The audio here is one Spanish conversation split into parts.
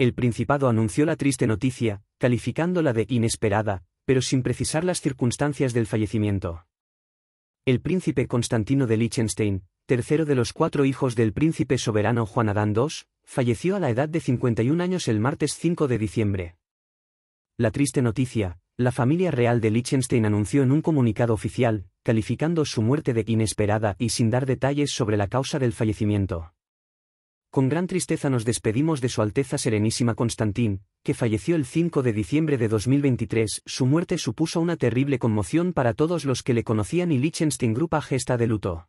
El Principado anunció la triste noticia, calificándola de inesperada, pero sin precisar las circunstancias del fallecimiento. El príncipe Constantino de Liechtenstein, tercero de los cuatro hijos del príncipe soberano Juan Adán II, falleció a la edad de 51 años el martes 5 de diciembre. La triste noticia, la familia real de Liechtenstein anunció en un comunicado oficial, calificando su muerte de inesperada y sin dar detalles sobre la causa del fallecimiento. Con gran tristeza nos despedimos de Su Alteza Serenísima Constantín, que falleció el 5 de diciembre de 2023. Su muerte supuso una terrible conmoción para todos los que le conocían y Liechtenstein grupa gesta de luto.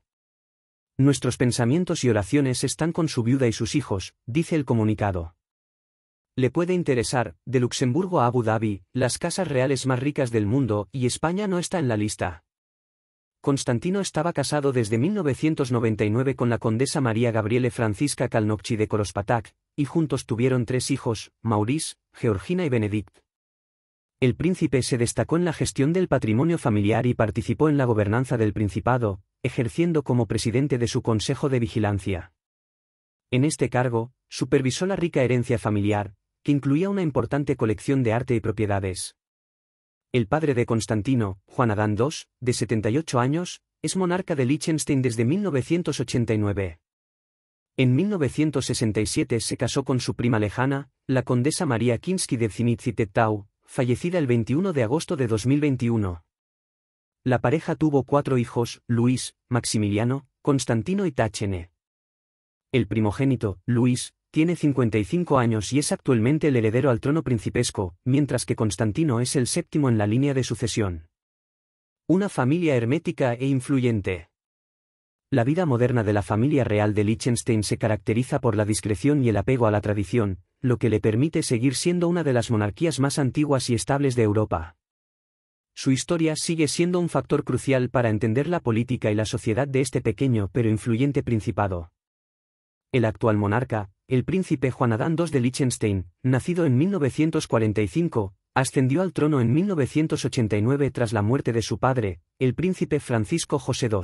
Nuestros pensamientos y oraciones están con su viuda y sus hijos, dice el comunicado. Le puede interesar, de Luxemburgo a Abu Dhabi, las casas reales más ricas del mundo, y España no está en la lista. Constantino estaba casado desde 1999 con la condesa María Gabriele Francisca Kalnokchi de Korospatak, y juntos tuvieron tres hijos, Maurice, Georgina y Benedict. El príncipe se destacó en la gestión del patrimonio familiar y participó en la gobernanza del principado, ejerciendo como presidente de su Consejo de Vigilancia. En este cargo, supervisó la rica herencia familiar, que incluía una importante colección de arte y propiedades. El padre de Constantino, Juan Adán II, de 78 años, es monarca de Liechtenstein desde 1989. En 1967 se casó con su prima lejana, la condesa María Kinsky de Zinitzitetau, fallecida el 21 de agosto de 2021. La pareja tuvo cuatro hijos, Luis, Maximiliano, Constantino y Táchene. El primogénito, Luis, tiene 55 años y es actualmente el heredero al trono principesco, mientras que Constantino es el séptimo en la línea de sucesión. Una familia hermética e influyente. La vida moderna de la familia real de Liechtenstein se caracteriza por la discreción y el apego a la tradición, lo que le permite seguir siendo una de las monarquías más antiguas y estables de Europa. Su historia sigue siendo un factor crucial para entender la política y la sociedad de este pequeño pero influyente principado. El actual monarca, el príncipe Juan Adán II de Liechtenstein, nacido en 1945, ascendió al trono en 1989 tras la muerte de su padre, el príncipe Francisco José II.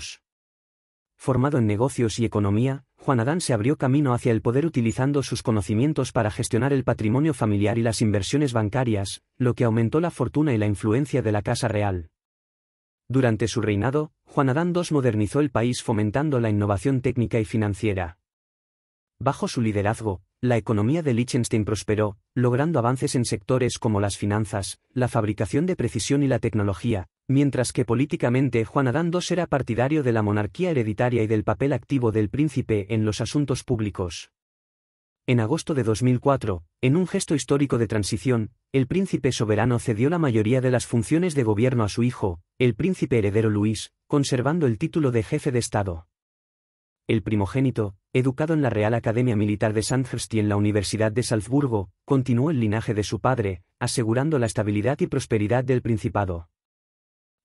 Formado en negocios y economía, Juan Adán se abrió camino hacia el poder utilizando sus conocimientos para gestionar el patrimonio familiar y las inversiones bancarias, lo que aumentó la fortuna y la influencia de la Casa Real. Durante su reinado, Juan Adán II modernizó el país fomentando la innovación técnica y financiera. Bajo su liderazgo, la economía de Liechtenstein prosperó, logrando avances en sectores como las finanzas, la fabricación de precisión y la tecnología, mientras que políticamente Juan Adán II era partidario de la monarquía hereditaria y del papel activo del príncipe en los asuntos públicos. En agosto de 2004, en un gesto histórico de transición, el príncipe soberano cedió la mayoría de las funciones de gobierno a su hijo, el príncipe heredero Luis, conservando el título de jefe de Estado el primogénito, educado en la Real Academia Militar de Sandhurst y en la Universidad de Salzburgo, continuó el linaje de su padre, asegurando la estabilidad y prosperidad del principado.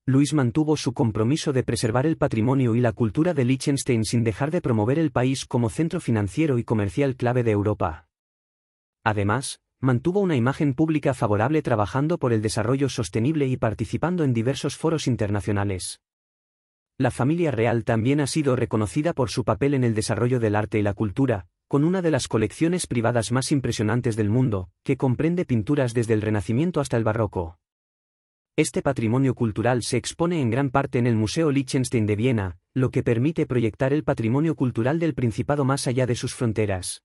Luis mantuvo su compromiso de preservar el patrimonio y la cultura de Liechtenstein sin dejar de promover el país como centro financiero y comercial clave de Europa. Además, mantuvo una imagen pública favorable trabajando por el desarrollo sostenible y participando en diversos foros internacionales. La familia real también ha sido reconocida por su papel en el desarrollo del arte y la cultura, con una de las colecciones privadas más impresionantes del mundo, que comprende pinturas desde el Renacimiento hasta el Barroco. Este patrimonio cultural se expone en gran parte en el Museo Liechtenstein de Viena, lo que permite proyectar el patrimonio cultural del Principado más allá de sus fronteras.